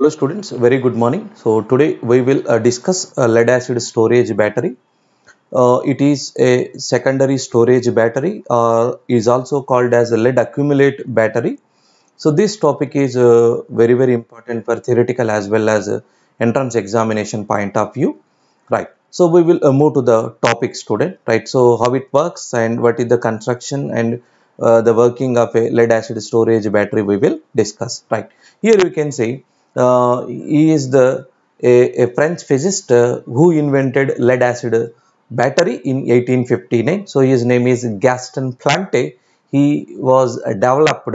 Hello students, very good morning. So today we will uh, discuss uh, lead acid storage battery. Uh, it is a secondary storage battery uh, is also called as a lead accumulate battery. So this topic is uh, very very important for theoretical as well as uh, entrance examination point of view. Right. So we will move to the topic student. Right. So how it works and what is the construction and the working of a lead acid storage battery we will discuss. Right. Here you can see uh, he is the a, a, French physicist uh, who invented lead acid battery in 1859. So his name is Gaston Plante. He was uh, developed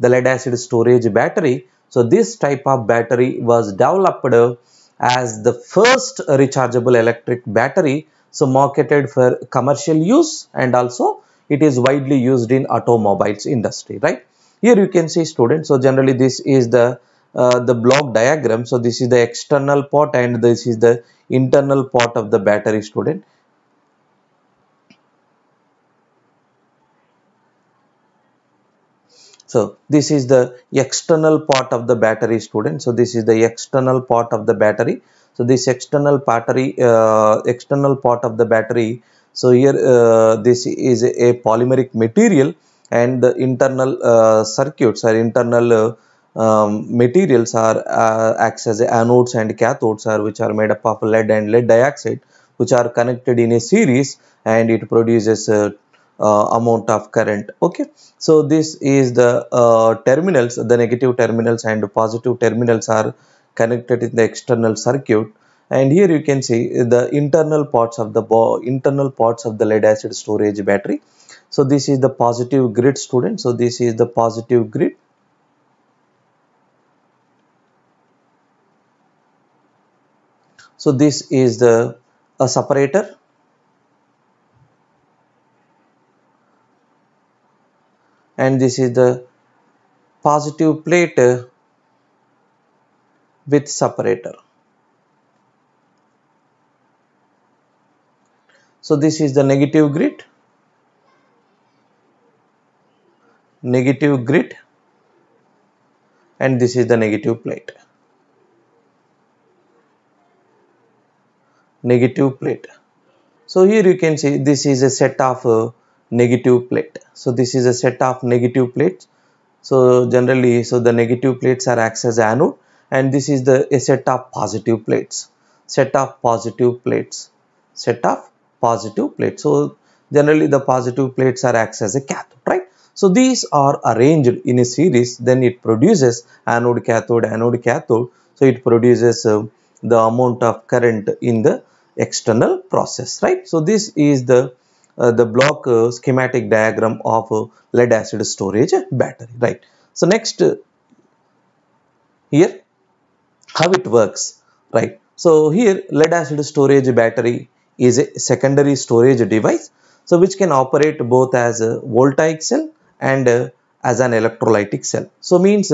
the lead acid storage battery. So this type of battery was developed as the first rechargeable electric battery. So marketed for commercial use and also it is widely used in automobiles industry, right? Here you can see students. So generally this is the uh, the block diagram. So this is the external part and this is the internal part of the battery student. So this is the external part of the battery student. So this is the external part of the battery. So this external battery, uh, external part of the battery. So here uh, this is a polymeric material and the internal uh, circuits or internal uh, um, materials are uh, acts as anodes and cathodes are which are made up of lead and lead dioxide which are connected in a series and it produces a, uh, amount of current okay so this is the uh, terminals the negative terminals and positive terminals are connected in the external circuit and here you can see the internal parts of the internal parts of the lead acid storage battery so this is the positive grid student so this is the positive grid So this is the a separator. And this is the positive plate with separator. So this is the negative grid. Negative grid and this is the negative plate. negative plate so here you can see this is a set of uh, negative plate so this is a set of negative plates so generally so the negative plates are acts as anode and this is the a set of positive plates set of positive plates set of positive plates so generally the positive plates are acts as a cathode right so these are arranged in a series then it produces anode cathode anode cathode so it produces uh, the amount of current in the external process right so this is the uh, the block uh, schematic diagram of uh, lead acid storage battery right so next uh, here how it works right so here lead acid storage battery is a secondary storage device so which can operate both as a voltaic cell and uh, as an electrolytic cell so means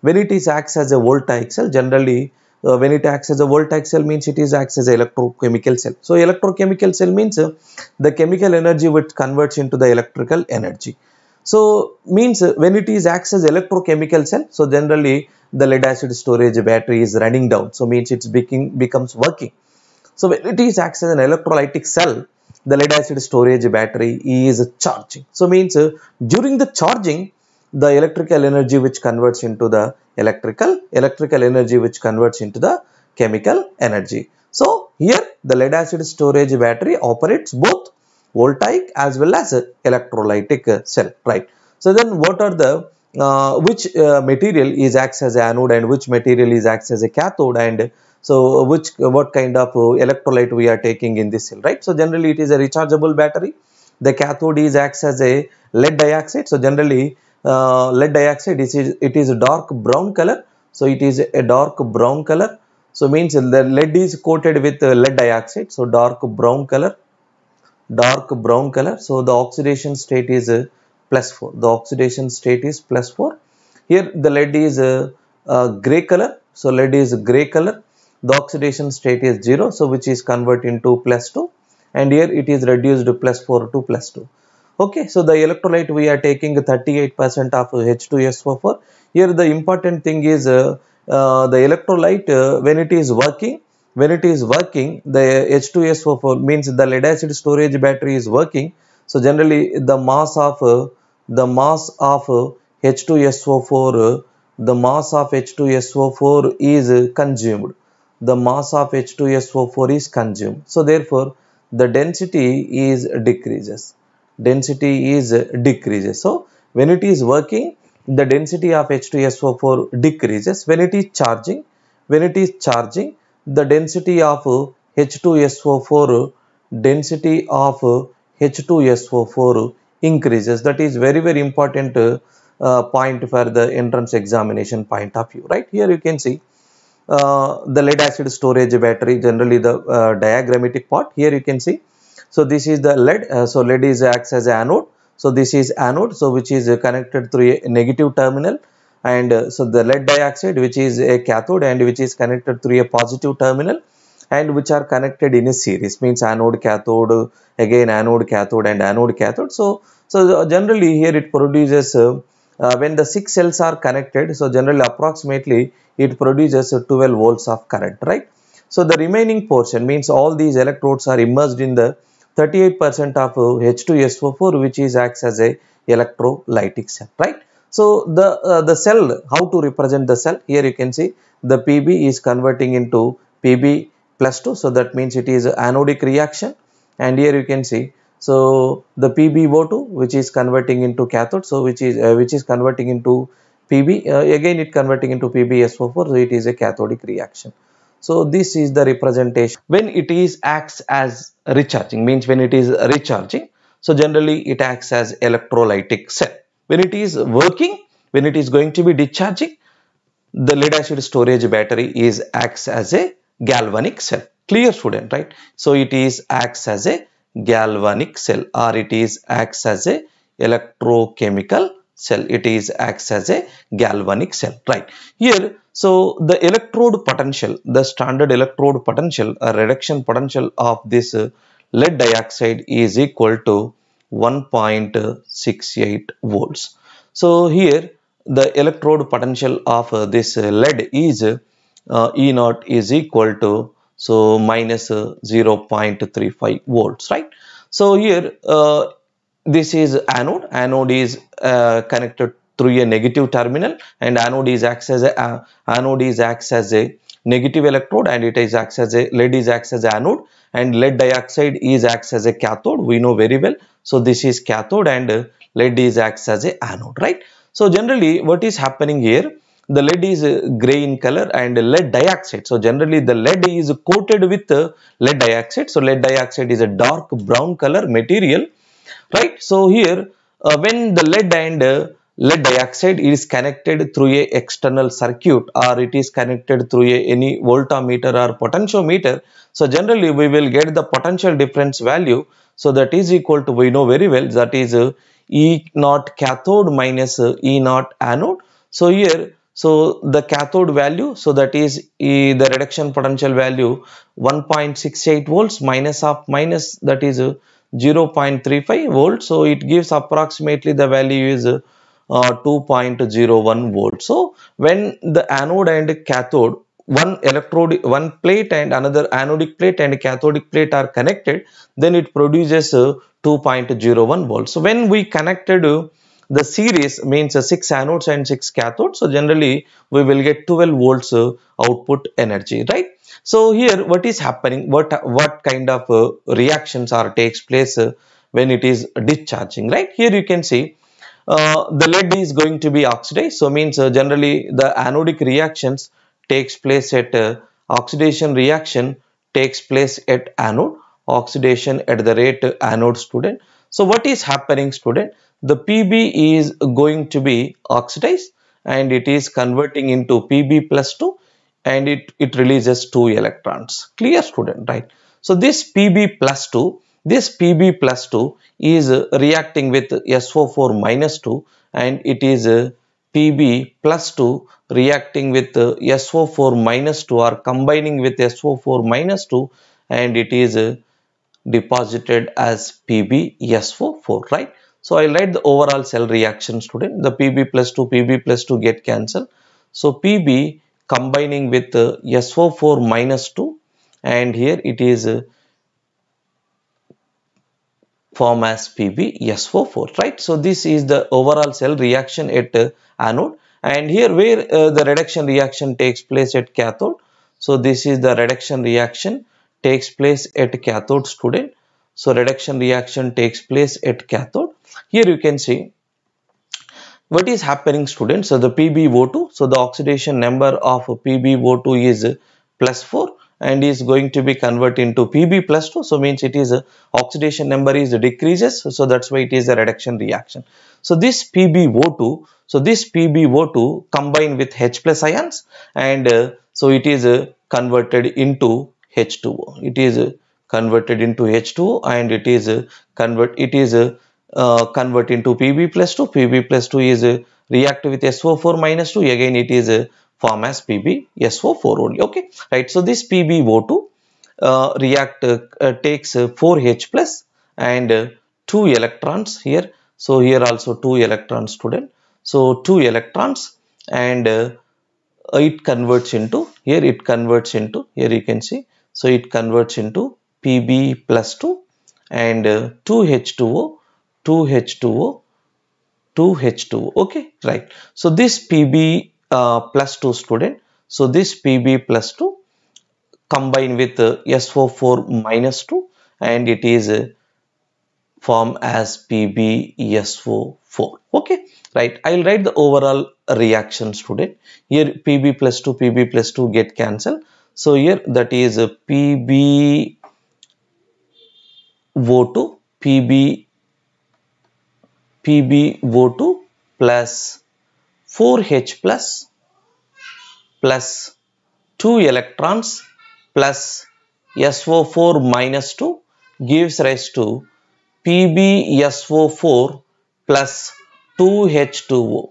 when it is acts as a voltaic cell generally uh, when it acts as a voltaic cell means it is acts as an electrochemical cell. So electrochemical cell means uh, the chemical energy which converts into the electrical energy. So means uh, when it is acts as electrochemical cell, so generally the lead acid storage battery is running down. So means it's becoming becomes working. So when it is acts as an electrolytic cell, the lead acid storage battery is charging. So means uh, during the charging, the electrical energy which converts into the electrical, electrical energy which converts into the chemical energy. So here the lead acid storage battery operates both voltaic as well as electrolytic cell, right? So then what are the uh, which uh, material is acts as anode and which material is acts as a cathode and so which what kind of electrolyte we are taking in this cell right so generally it is a rechargeable battery the cathode is acts as a lead dioxide so generally uh, lead dioxide it is it is a dark brown color so it is a dark brown color so means the lead is coated with uh, lead dioxide so dark brown color dark brown color so the oxidation state is uh, plus 4 the oxidation state is plus 4 here the lead is a, uh, a gray color so lead is gray color the oxidation state is 0 so which is converted into plus 2 and here it is reduced plus 4 to plus 2 Okay, so the electrolyte we are taking 38% of H2SO4. Here the important thing is uh, uh, the electrolyte uh, when it is working, when it is working the H2SO4 means the lead acid storage battery is working. So generally the mass of uh, the mass of H2SO4 uh, uh, the mass of H2SO4 is consumed. The mass of H2SO4 is consumed. So therefore the density is decreases density is decreases. So when it is working, the density of H2SO4 decreases. When it is charging, when it is charging, the density of H2SO4, density of H2SO4 increases. That is very, very important uh, point for the entrance examination point of view, right? Here you can see uh, the lead acid storage battery, generally the uh, diagrammatic part. Here you can see so this is the lead. Uh, so lead is acts as anode. So this is anode. So which is connected through a negative terminal and uh, so the lead dioxide which is a cathode and which is connected through a positive terminal and which are connected in a series means anode cathode again anode cathode and anode cathode so so generally here it produces uh, uh, when the six cells are connected so generally approximately it produces uh, 12 volts of current right so the remaining portion means all these electrodes are immersed in the 38% of H2SO4 which is acts as a electrolytic cell right. So the uh, the cell how to represent the cell here you can see the Pb is converting into Pb plus 2 so that means it is anodic reaction and here you can see so the PbO2 which is converting into cathode so which is uh, which is converting into Pb uh, again it converting into PbSO4 so it is a cathodic reaction so this is the representation when it is acts as recharging means when it is recharging so generally it acts as electrolytic cell when it is working when it is going to be discharging the lead acid storage battery is acts as a galvanic cell clear student right so it is acts as a galvanic cell or it is acts as a electrochemical cell it is acts as a galvanic cell right here so the electrode potential the standard electrode potential a reduction potential of this lead dioxide is equal to 1.68 volts so here the electrode potential of uh, this uh, lead is uh, E naught is equal to so minus 0.35 volts right so here uh, this is anode anode is uh, connected through a negative terminal and anode is acts as a uh, anode is acts as a negative electrode and it is acts as a lead is acts as anode and lead dioxide is acts as a cathode we know very well so this is cathode and lead is acts as a anode right so generally what is happening here the lead is uh, gray in color and lead dioxide. So generally the lead is coated with uh, lead dioxide. So lead dioxide is a dark brown color material right so here uh, when the lead and uh, lead dioxide is connected through a external circuit or it is connected through a any voltmeter or potentiometer so generally we will get the potential difference value so that is equal to we know very well that is uh, e naught cathode minus uh, e naught anode so here so the cathode value, so that is e, the reduction potential value 1.68 volts minus of minus that is uh, 0.35 volt. so it gives approximately the value is uh, 2.01 volt. so when the anode and cathode one electrode one plate and another anodic plate and cathodic plate are connected then it produces uh, 2.01 volts so when we connected uh, the series means uh, 6 anodes and 6 cathodes. So generally we will get 12 volts uh, output energy, right? So here what is happening, what, what kind of uh, reactions are takes place uh, when it is discharging, right? Here you can see uh, the lead is going to be oxidized. So means uh, generally the anodic reactions takes place at oxidation reaction takes place at anode oxidation at the rate anode student. So what is happening student? the PB is going to be oxidized and it is converting into Pb plus 2 and it, it releases 2 electrons. Clear student, right? So this Pb plus 2, this Pb plus 2 is reacting with SO4 minus 2 and it is Pb plus 2 reacting with SO4 minus 2 or combining with SO4 minus 2 and it is deposited as PbSO4, right? So I'll write the overall cell reaction student, the Pb plus 2, Pb plus 2 get cancelled. So Pb combining with uh, SO4 minus 2 and here it is uh, form as PbSO4, right? So this is the overall cell reaction at uh, anode and here where uh, the reduction reaction takes place at cathode. So this is the reduction reaction takes place at cathode student so reduction reaction takes place at cathode. Here you can see what is happening students. So the PbO2, so the oxidation number of PbO2 is plus 4 and is going to be converted into Pb plus 2. So means it is oxidation number is decreases. So that's why it is a reduction reaction. So this PbO2, so this PbO2 combine with H plus ions and uh, so it is uh, converted into H2O. It is uh, converted into H2 and it is uh, convert it is uh, uh convert into Pb plus 2 Pb plus 2 is uh, react with SO4 minus 2 again it is form as so 4 only okay right so this PbO2 uh, react uh, takes 4H plus and 2 electrons here so here also 2 electrons student so 2 electrons and it converts into here it converts into here you can see so it converts into Pb plus 2 and 2H2O, 2H2O, 2H2O. Okay, right. So this Pb uh, plus 2 student. So this Pb plus 2 combined with uh, SO4 minus 2 and it is uh, formed as PbSO4. Okay, right. I'll write the overall reaction student. Here Pb plus 2, Pb plus 2 get cancelled. So here that is a uh, Pb VO2 PB PbO2 plus 4H plus plus 2 electrons plus SO4 minus 2 gives rise to PbSO4 plus 2H2O.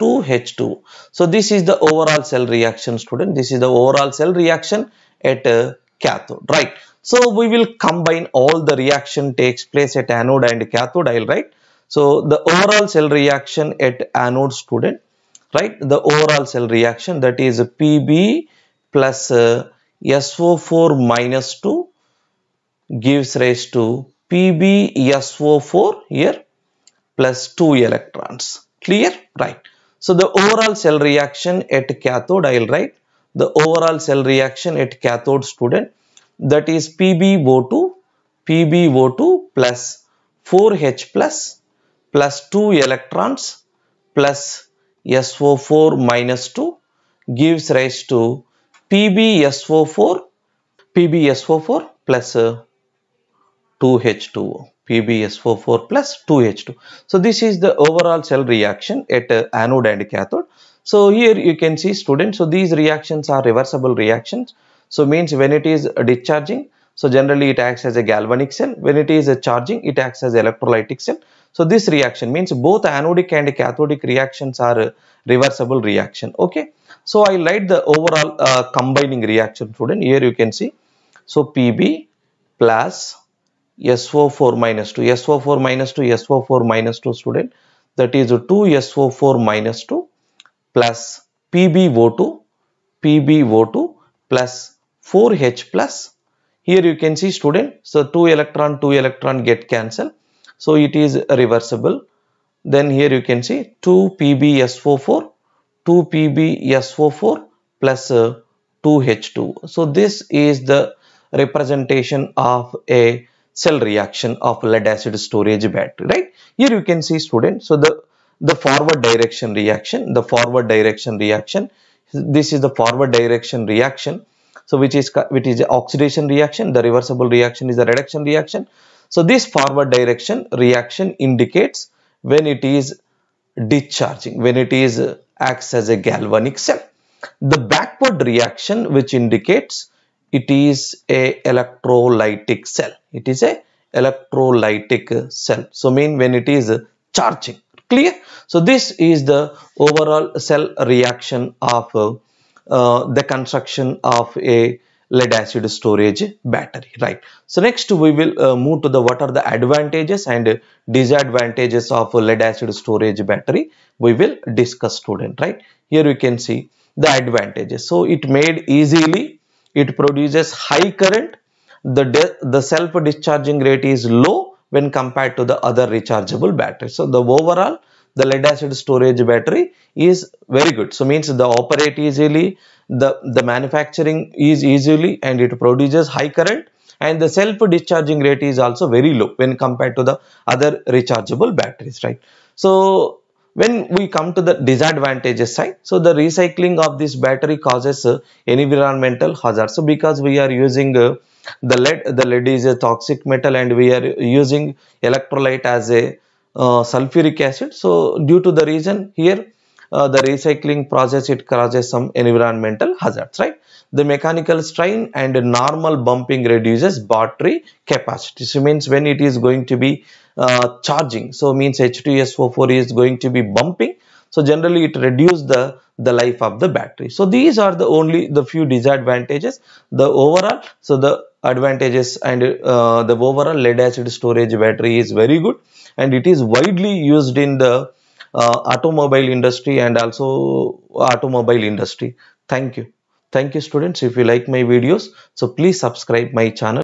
2H2. So this is the overall cell reaction student. This is the overall cell reaction at a uh, cathode, right? So we will combine all the reaction takes place at anode and cathode, I'll write. So the overall cell reaction at anode student, right? The overall cell reaction that is Pb plus uh, SO4 minus 2 gives rise to PbSO4 here plus 2 electrons. Clear? Right. So the overall cell reaction at cathode, I'll write the overall cell reaction at cathode student that is PbO2, PbO2 plus 4H plus plus 2 electrons plus SO4 minus 2 gives rise to PbSO4 PbSO4 plus 2H2O PbSO4 plus 2H2. So this is the overall cell reaction at anode and cathode. So here you can see students, so these reactions are reversible reactions. So means when it is discharging, so generally it acts as a galvanic cell. When it is charging, it acts as electrolytic cell. So this reaction means both anodic and cathodic reactions are reversible reaction. Okay. So I write the overall uh, combining reaction student. Here you can see. So Pb plus SO4 minus 2. SO4 minus 2, SO4 minus 2 student. That is 2SO4 minus 2 plus PbO2, PbO2 plus 4H plus. Here you can see student, so 2 electron, 2 electron get cancelled. So it is reversible. Then here you can see 2 PbS44, 2 PbS44 2H2. Uh, so this is the representation of a cell reaction of lead acid storage battery, right? Here you can see student, so the, the forward direction reaction, the forward direction reaction, this is the forward direction reaction so which is which is oxidation reaction the reversible reaction is a reduction reaction so this forward direction reaction indicates when it is discharging when it is uh, acts as a galvanic cell the backward reaction which indicates it is a electrolytic cell it is a electrolytic uh, cell so mean when it is uh, charging clear so this is the overall cell reaction of uh, the construction of a lead acid storage battery right so next we will uh, move to the what are the advantages and disadvantages of lead acid storage battery we will discuss student right here we can see the advantages so it made easily it produces high current the the self discharging rate is low when compared to the other rechargeable battery. so the overall the lead acid storage battery is very good. So means the operate easily, the, the manufacturing is easily and it produces high current and the self discharging rate is also very low when compared to the other rechargeable batteries, right? So when we come to the disadvantages side, so the recycling of this battery causes uh, environmental hazards. So because we are using uh, the lead the lead is a toxic metal and we are using electrolyte as a uh, sulfuric acid. So due to the reason here uh, the recycling process it causes some environmental hazards right. The mechanical strain and normal bumping reduces battery capacity. So means when it is going to be uh, charging so means H2SO4 is going to be bumping so generally it reduces the, the life of the battery. So these are the only the few disadvantages. The overall, so the advantages and uh, the overall lead acid storage battery is very good and it is widely used in the uh, automobile industry and also automobile industry. Thank you. Thank you students. If you like my videos, so please subscribe my channel.